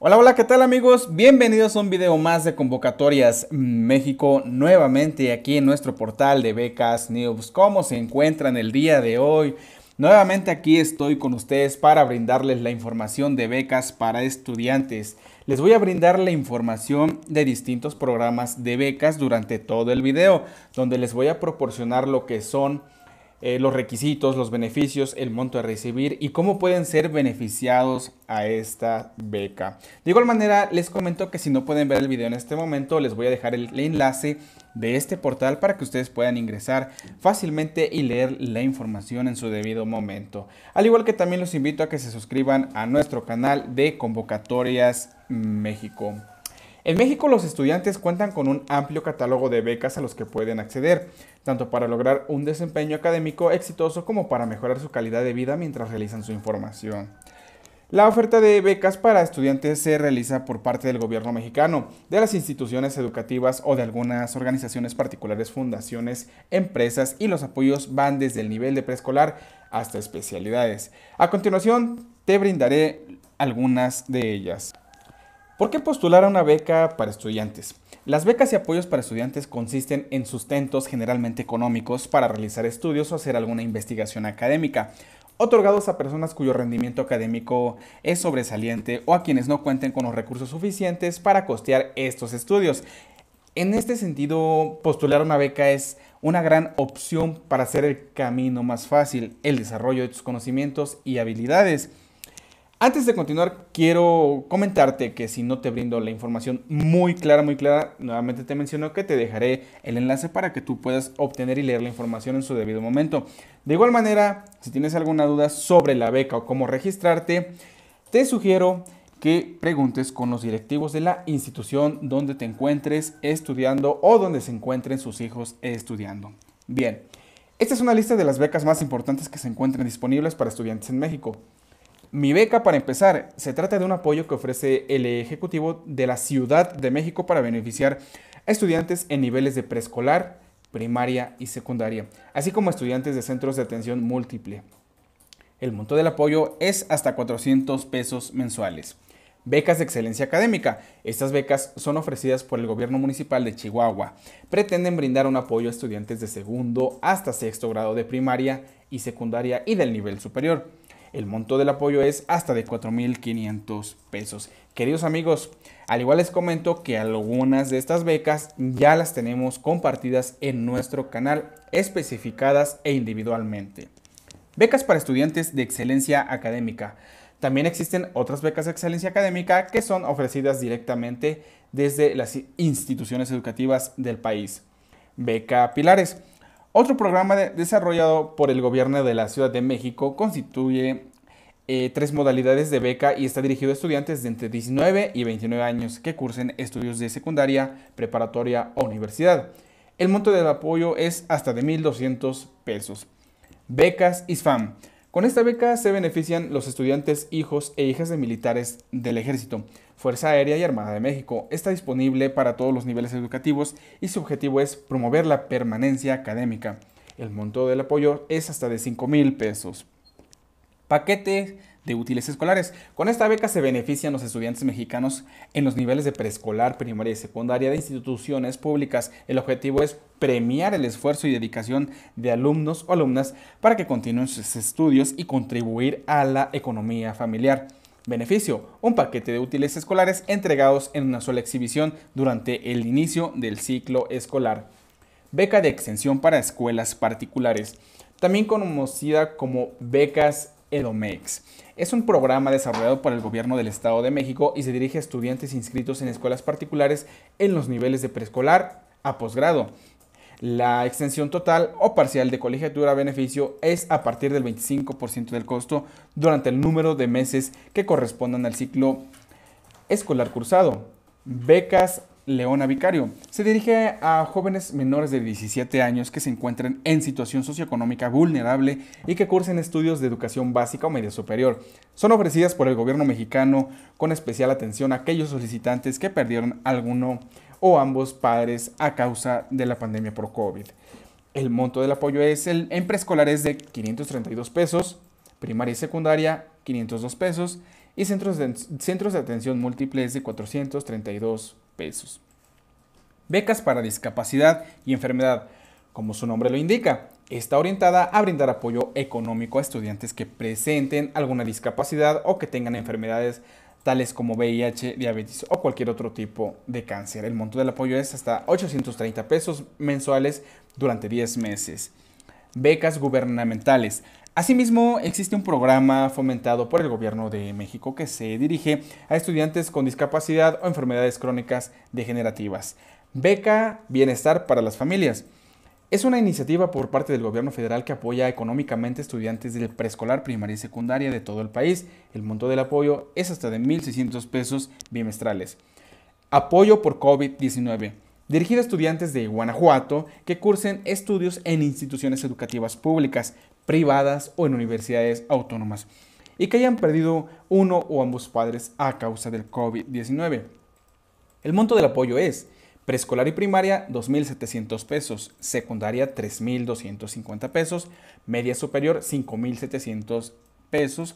Hola, hola, ¿qué tal amigos? Bienvenidos a un video más de Convocatorias México nuevamente aquí en nuestro portal de Becas News. ¿Cómo se encuentran el día de hoy? Nuevamente aquí estoy con ustedes para brindarles la información de becas para estudiantes. Les voy a brindar la información de distintos programas de becas durante todo el video, donde les voy a proporcionar lo que son eh, los requisitos, los beneficios, el monto a recibir y cómo pueden ser beneficiados a esta beca. De igual manera, les comento que si no pueden ver el video en este momento, les voy a dejar el enlace de este portal para que ustedes puedan ingresar fácilmente y leer la información en su debido momento. Al igual que también los invito a que se suscriban a nuestro canal de Convocatorias México. En México los estudiantes cuentan con un amplio catálogo de becas a los que pueden acceder, tanto para lograr un desempeño académico exitoso como para mejorar su calidad de vida mientras realizan su información. La oferta de becas para estudiantes se realiza por parte del gobierno mexicano, de las instituciones educativas o de algunas organizaciones particulares, fundaciones, empresas y los apoyos van desde el nivel de preescolar hasta especialidades. A continuación te brindaré algunas de ellas. ¿Por qué postular a una beca para estudiantes? Las becas y apoyos para estudiantes consisten en sustentos generalmente económicos para realizar estudios o hacer alguna investigación académica, otorgados a personas cuyo rendimiento académico es sobresaliente o a quienes no cuenten con los recursos suficientes para costear estos estudios. En este sentido, postular una beca es una gran opción para hacer el camino más fácil, el desarrollo de tus conocimientos y habilidades. Antes de continuar, quiero comentarte que si no te brindo la información muy clara, muy clara, nuevamente te menciono que te dejaré el enlace para que tú puedas obtener y leer la información en su debido momento. De igual manera, si tienes alguna duda sobre la beca o cómo registrarte, te sugiero que preguntes con los directivos de la institución donde te encuentres estudiando o donde se encuentren sus hijos estudiando. Bien, esta es una lista de las becas más importantes que se encuentran disponibles para estudiantes en México. Mi beca, para empezar, se trata de un apoyo que ofrece el Ejecutivo de la Ciudad de México para beneficiar a estudiantes en niveles de preescolar, primaria y secundaria, así como estudiantes de centros de atención múltiple. El monto del apoyo es hasta 400 pesos mensuales. Becas de excelencia académica. Estas becas son ofrecidas por el gobierno municipal de Chihuahua. Pretenden brindar un apoyo a estudiantes de segundo hasta sexto grado de primaria y secundaria y del nivel superior. El monto del apoyo es hasta de 4.500 pesos. Queridos amigos, al igual les comento que algunas de estas becas ya las tenemos compartidas en nuestro canal, especificadas e individualmente. Becas para estudiantes de excelencia académica. También existen otras becas de excelencia académica que son ofrecidas directamente desde las instituciones educativas del país. Beca Pilares. Otro programa desarrollado por el gobierno de la Ciudad de México constituye eh, tres modalidades de beca y está dirigido a estudiantes de entre 19 y 29 años que cursen estudios de secundaria, preparatoria o universidad. El monto del apoyo es hasta de 1.200 pesos. Becas ISFAM. Con esta beca se benefician los estudiantes hijos e hijas de militares del Ejército, Fuerza Aérea y Armada de México. Está disponible para todos los niveles educativos y su objetivo es promover la permanencia académica. El monto del apoyo es hasta de 5 mil pesos. Paquete de útiles escolares. Con esta beca se benefician los estudiantes mexicanos en los niveles de preescolar, primaria y secundaria de instituciones públicas. El objetivo es premiar el esfuerzo y dedicación de alumnos o alumnas para que continúen sus estudios y contribuir a la economía familiar. Beneficio, un paquete de útiles escolares entregados en una sola exhibición durante el inicio del ciclo escolar. Beca de extensión para escuelas particulares, también conocida como becas EDOMEX. Es un programa desarrollado por el gobierno del Estado de México y se dirige a estudiantes inscritos en escuelas particulares en los niveles de preescolar a posgrado. La extensión total o parcial de colegiatura a beneficio es a partir del 25% del costo durante el número de meses que correspondan al ciclo escolar cursado. Becas Leona Vicario. Se dirige a jóvenes menores de 17 años que se encuentran en situación socioeconómica vulnerable y que cursen estudios de educación básica o media superior. Son ofrecidas por el gobierno mexicano con especial atención a aquellos solicitantes que perdieron alguno o ambos padres a causa de la pandemia por COVID. El monto del apoyo es el, en preescolares es de 532 pesos, primaria y secundaria 502 pesos y centros de, centros de atención múltiples de 432 pesos pesos. Becas para discapacidad y enfermedad. Como su nombre lo indica, está orientada a brindar apoyo económico a estudiantes que presenten alguna discapacidad o que tengan enfermedades tales como VIH, diabetes o cualquier otro tipo de cáncer. El monto del apoyo es hasta 830 pesos mensuales durante 10 meses. Becas gubernamentales. Asimismo, existe un programa fomentado por el Gobierno de México que se dirige a estudiantes con discapacidad o enfermedades crónicas degenerativas. Beca Bienestar para las Familias. Es una iniciativa por parte del gobierno federal que apoya económicamente estudiantes del preescolar, primaria y secundaria de todo el país. El monto del apoyo es hasta de 1.600 pesos bimestrales. Apoyo por COVID-19 dirigido a estudiantes de Guanajuato que cursen estudios en instituciones educativas públicas, privadas o en universidades autónomas y que hayan perdido uno o ambos padres a causa del COVID-19. El monto del apoyo es preescolar y primaria 2.700 pesos, secundaria 3.250 pesos, media superior 5.700 pesos,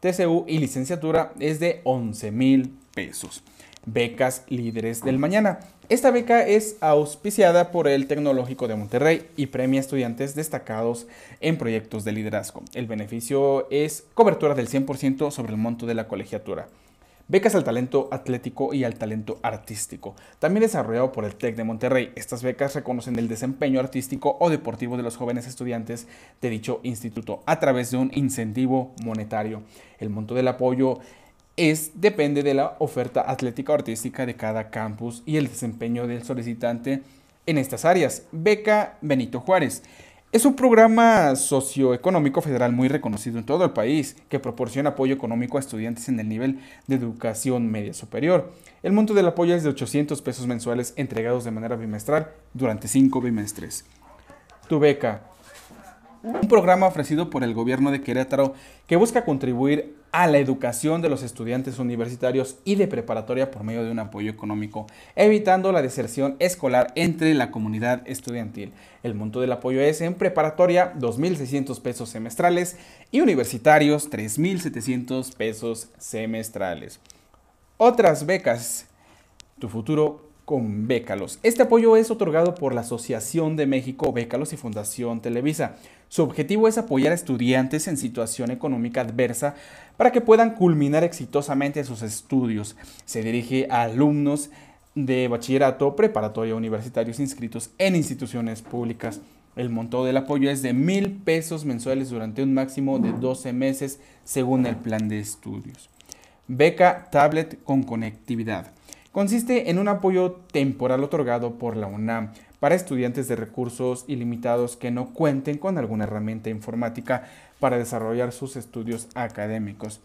TCU y licenciatura es de 11.000 pesos becas Líderes del Mañana. Esta beca es auspiciada por el Tecnológico de Monterrey y premia estudiantes destacados en proyectos de liderazgo. El beneficio es cobertura del 100% sobre el monto de la colegiatura. Becas al talento atlético y al talento artístico, también desarrollado por el TEC de Monterrey. Estas becas reconocen el desempeño artístico o deportivo de los jóvenes estudiantes de dicho instituto a través de un incentivo monetario. El monto del apoyo es, depende de la oferta atlética artística de cada campus y el desempeño del solicitante en estas áreas. Beca Benito Juárez. Es un programa socioeconómico federal muy reconocido en todo el país que proporciona apoyo económico a estudiantes en el nivel de educación media superior. El monto del apoyo es de 800 pesos mensuales entregados de manera bimestral durante cinco bimestres. Tu beca un programa ofrecido por el gobierno de Querétaro que busca contribuir a la educación de los estudiantes universitarios y de preparatoria por medio de un apoyo económico, evitando la deserción escolar entre la comunidad estudiantil. El monto del apoyo es en preparatoria 2.600 pesos semestrales y universitarios 3.700 pesos semestrales. Otras becas, tu futuro con Bécalos. Este apoyo es otorgado por la Asociación de México Bécalos y Fundación Televisa. Su objetivo es apoyar a estudiantes en situación económica adversa para que puedan culminar exitosamente sus estudios. Se dirige a alumnos de bachillerato preparatoria universitarios inscritos en instituciones públicas. El monto del apoyo es de mil pesos mensuales durante un máximo de 12 meses según el plan de estudios. Beca Tablet con conectividad consiste en un apoyo temporal otorgado por la UNAM para estudiantes de recursos ilimitados que no cuenten con alguna herramienta informática para desarrollar sus estudios académicos.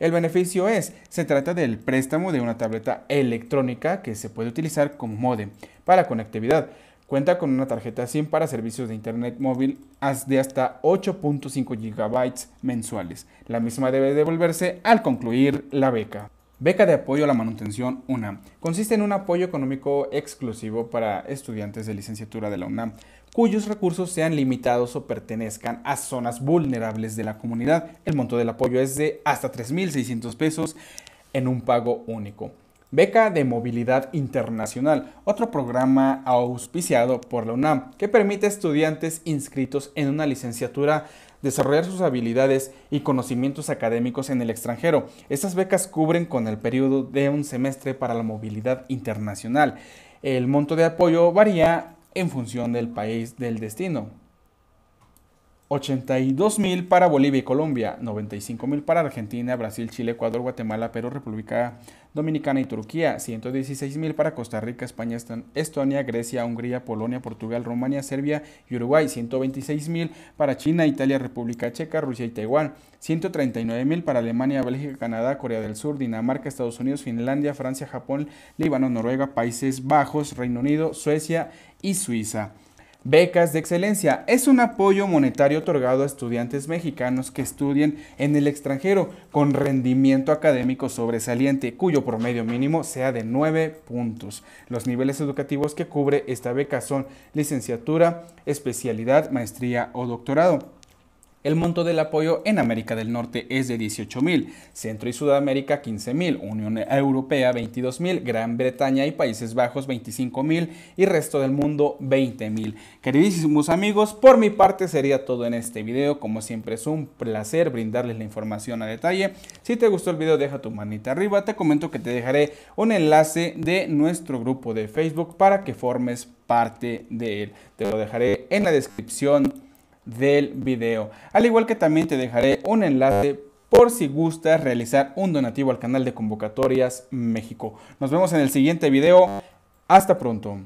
El beneficio es, se trata del préstamo de una tableta electrónica que se puede utilizar con modem para conectividad. Cuenta con una tarjeta SIM para servicios de Internet móvil de hasta 8.5 GB mensuales. La misma debe devolverse al concluir la beca. Beca de apoyo a la manutención UNAM. Consiste en un apoyo económico exclusivo para estudiantes de licenciatura de la UNAM, cuyos recursos sean limitados o pertenezcan a zonas vulnerables de la comunidad. El monto del apoyo es de hasta 3.600 pesos en un pago único. Beca de Movilidad Internacional, otro programa auspiciado por la UNAM que permite a estudiantes inscritos en una licenciatura desarrollar sus habilidades y conocimientos académicos en el extranjero. Estas becas cubren con el periodo de un semestre para la movilidad internacional. El monto de apoyo varía en función del país del destino. 82.000 para Bolivia y Colombia, 95 mil para Argentina, Brasil, Chile, Ecuador, Guatemala, Perú, República Dominicana y Turquía, 116.000 para Costa Rica, España, Estonia, Grecia, Hungría, Polonia, Portugal, Rumania, Serbia y Uruguay, 126 mil para China, Italia, República Checa, Rusia y Taiwán, 139 mil para Alemania, Bélgica, Canadá, Corea del Sur, Dinamarca, Estados Unidos, Finlandia, Francia, Japón, Líbano, Noruega, Países Bajos, Reino Unido, Suecia y Suiza. Becas de Excelencia es un apoyo monetario otorgado a estudiantes mexicanos que estudien en el extranjero con rendimiento académico sobresaliente, cuyo promedio mínimo sea de 9 puntos. Los niveles educativos que cubre esta beca son licenciatura, especialidad, maestría o doctorado. El monto del apoyo en América del Norte es de 18.000, Centro y Sudamérica 15.000, Unión Europea 22.000, Gran Bretaña y Países Bajos 25.000 y resto del mundo 20.000. Queridísimos amigos, por mi parte sería todo en este video. Como siempre es un placer brindarles la información a detalle. Si te gustó el video deja tu manita arriba. Te comento que te dejaré un enlace de nuestro grupo de Facebook para que formes parte de él. Te lo dejaré en la descripción del video. Al igual que también te dejaré un enlace por si gustas realizar un donativo al canal de Convocatorias México. Nos vemos en el siguiente video. Hasta pronto.